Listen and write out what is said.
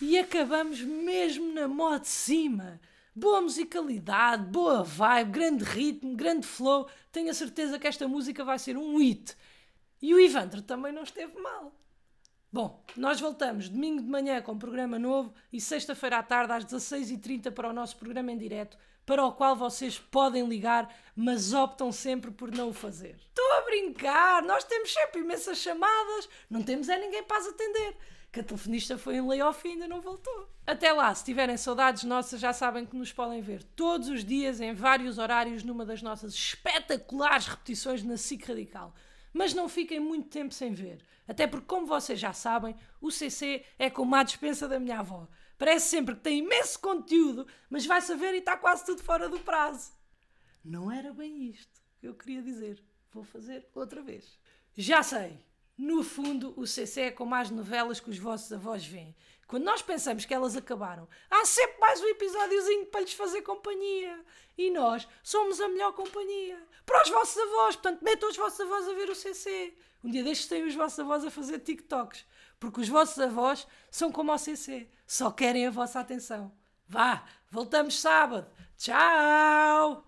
e acabamos mesmo na mó de cima. Boa musicalidade, boa vibe, grande ritmo, grande flow. Tenho a certeza que esta música vai ser um hit. E o Ivandro também não esteve mal. Bom, nós voltamos domingo de manhã com um programa novo e sexta-feira à tarde às 16h30 para o nosso programa em direto, para o qual vocês podem ligar, mas optam sempre por não o fazer brincar, nós temos sempre imensas chamadas, não temos é ninguém para as atender. Que a telefonista foi em layoff e ainda não voltou. Até lá, se tiverem saudades nossas, já sabem que nos podem ver todos os dias, em vários horários, numa das nossas espetaculares repetições na SIC Radical. Mas não fiquem muito tempo sem ver. Até porque, como vocês já sabem, o CC é como a dispensa da minha avó. Parece sempre que tem imenso conteúdo, mas vai ver e está quase tudo fora do prazo. Não era bem isto que eu queria dizer. Vou fazer outra vez. Já sei! No fundo, o CC é como as novelas que os vossos avós veem. Quando nós pensamos que elas acabaram, há sempre mais um episódiozinho para lhes fazer companhia. E nós somos a melhor companhia. Para os vossos avós, portanto, metam os vossos avós a ver o CC. Um dia deixem sair os vossos avós a fazer TikToks. Porque os vossos avós são como o CC. Só querem a vossa atenção. Vá, voltamos sábado. Tchau!